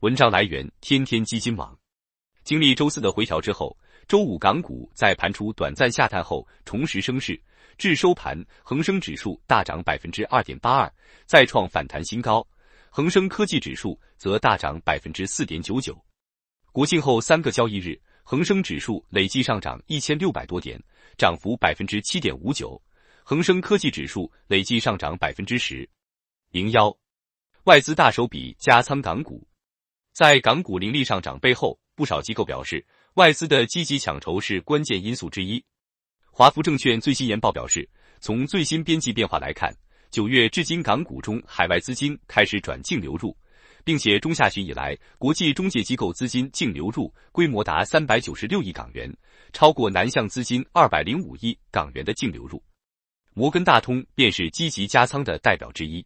文章来源：天天基金网。经历周四的回调之后，周五港股在盘出短暂下探后重拾升势，至收盘，恒生指数大涨百分之二点八二，再创反弹新高；恒生科技指数则大涨百分之四点九九。国庆后三个交易日，恒生指数累计上涨一千六百多点，涨幅百分之七点五九；恒生科技指数累计上涨百分之十零幺。外资大手笔加仓港股。在港股凌厉上涨背后，不少机构表示，外资的积极抢筹是关键因素之一。华福证券最新研报表示，从最新边际变化来看，九月至今港股中海外资金开始转净流入，并且中下旬以来，国际中介机构资金净流入规模达三百九十六亿港元，超过南向资金二百零五亿港元的净流入。摩根大通便是积极加仓的代表之一。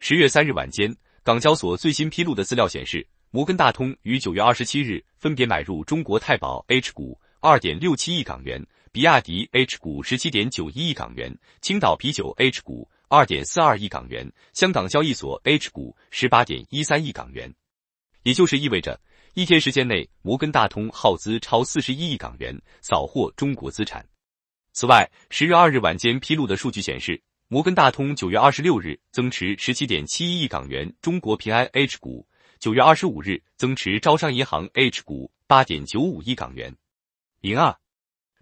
十月三日晚间，港交所最新披露的资料显示。摩根大通于九月二十七日分别买入中国太保 H 股二点六七亿港元、比亚迪 H 股十七点九一亿港元、青岛啤酒 H 股二点四二亿港元、香港交易所 H 股十八点一三亿港元。也就是意味着，一天时间内，摩根大通耗资超四十一亿港元扫货中国资产。此外，十月二日晚间披露的数据显示，摩根大通九月二十六日增持十七点七一亿港元中国平安 H 股。九月二十五日增持招商银行 H 股八点九五亿港元。零二，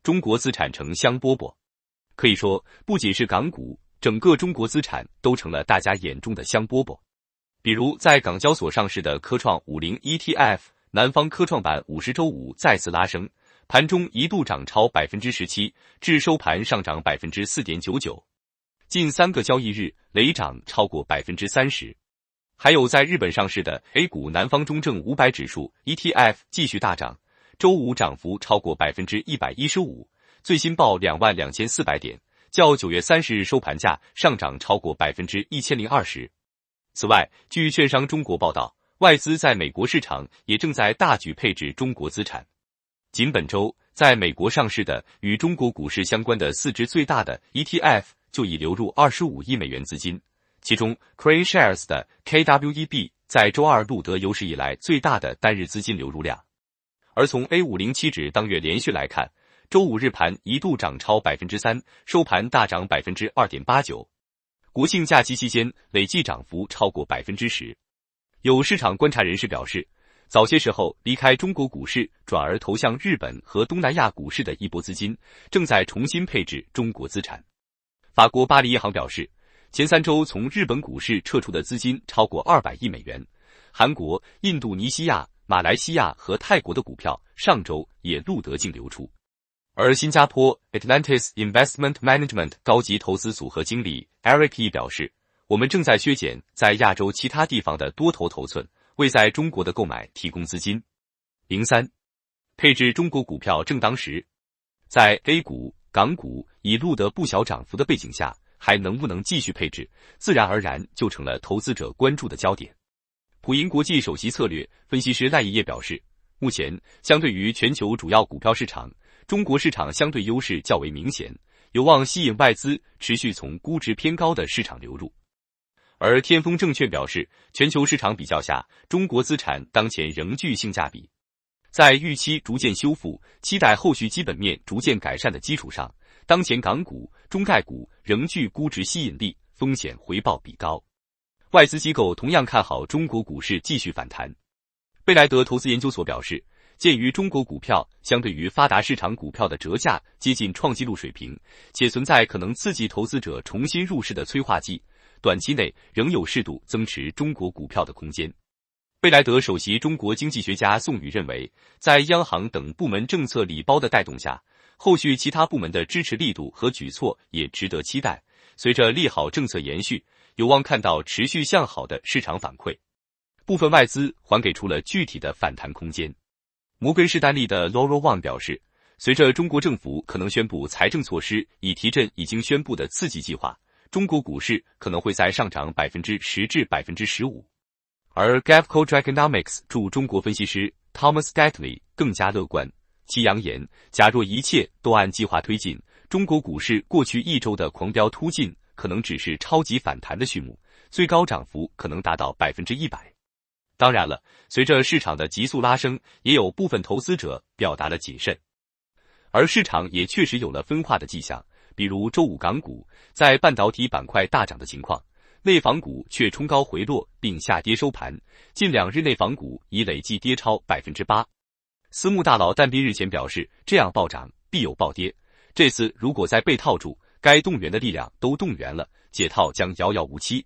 中国资产成香饽饽，可以说不仅是港股，整个中国资产都成了大家眼中的香饽饽。比如在港交所上市的科创五零 ETF，南方科创板五十周五再次拉升，盘中一度涨超百分之十七，至收盘上涨百分之四点九九，近三个交易日累涨超过百分之三十。还有在日本上市的 A 股南方中证五百指数 ETF 继续大涨，周五涨幅超过百分之一百一十五，最新报两万两千四百点，较九月三十日收盘价上涨超过百分之一千零二十。此外，据券商中国报道，外资在美国市场也正在大举配置中国资产，仅本周在美国上市的与中国股市相关的四只最大的 ETF 就已流入二十五亿美元资金。其中，Crane Shares 的 KWEB 在周二录得有史以来最大的单日资金流入量。而从 A 五零七指当月连续来看，周五日盘一度涨超百分之三，收盘大涨百分之二点八九。国庆假期期间累计涨幅超过百分之十。有市场观察人士表示，早些时候离开中国股市，转而投向日本和东南亚股市的一波资金，正在重新配置中国资产。法国巴黎银行表示。前三周从日本股市撤出的资金超过二百亿美元。韩国、印度尼西亚、马来西亚和泰国的股票上周也录得净流出。而新加坡 Atlantis Investment Management 高级投资组合经理 Eric E 表示：“我们正在削减在亚洲其他地方的多头头寸，为在中国的购买提供资金。”零三，配置中国股票正当时，在 A 股、港股已录得不小涨幅的背景下。还能不能继续配置，自然而然就成了投资者关注的焦点。普银国际首席策略分析师赖一业表示，目前相对于全球主要股票市场，中国市场相对优势较为明显，有望吸引外资持续从估值偏高的市场流入。而天风证券表示，全球市场比较下，中国资产当前仍具性价比。在预期逐渐修复、期待后续基本面逐渐改善的基础上，当前港股。中概股仍具估值吸引力，风险回报比高。外资机构同样看好中国股市继续反弹。贝莱德投资研究所表示，鉴于中国股票相对于发达市场股票的折价接近创纪录水平，且存在可能刺激投资者重新入市的催化剂，短期内仍有适度增持中国股票的空间。贝莱德首席中国经济学家宋宇认为，在央行等部门政策礼包的带动下。后续其他部门的支持力度和举措也值得期待。随着利好政策延续，有望看到持续向好的市场反馈。部分外资还给出了具体的反弹空间。摩根士丹利的 l a u r a Wang 表示，随着中国政府可能宣布财政措施以提振已经宣布的刺激计划，中国股市可能会在上涨百分之十至百分之十五。而 g a v e o d l e g o n o m i c s 驻中国分析师 Thomas Gatley 更加乐观。其扬言，假若一切都按计划推进，中国股市过去一周的狂飙突进可能只是超级反弹的序幕，最高涨幅可能达到百分之一百。当然了，随着市场的急速拉升，也有部分投资者表达了谨慎，而市场也确实有了分化的迹象。比如周五港股在半导体板块大涨的情况，内房股却冲高回落并下跌收盘，近两日内房股已累计跌超百分之八。私募大佬但斌日前表示，这样暴涨必有暴跌。这次如果再被套住，该动员的力量都动员了，解套将遥遥无期。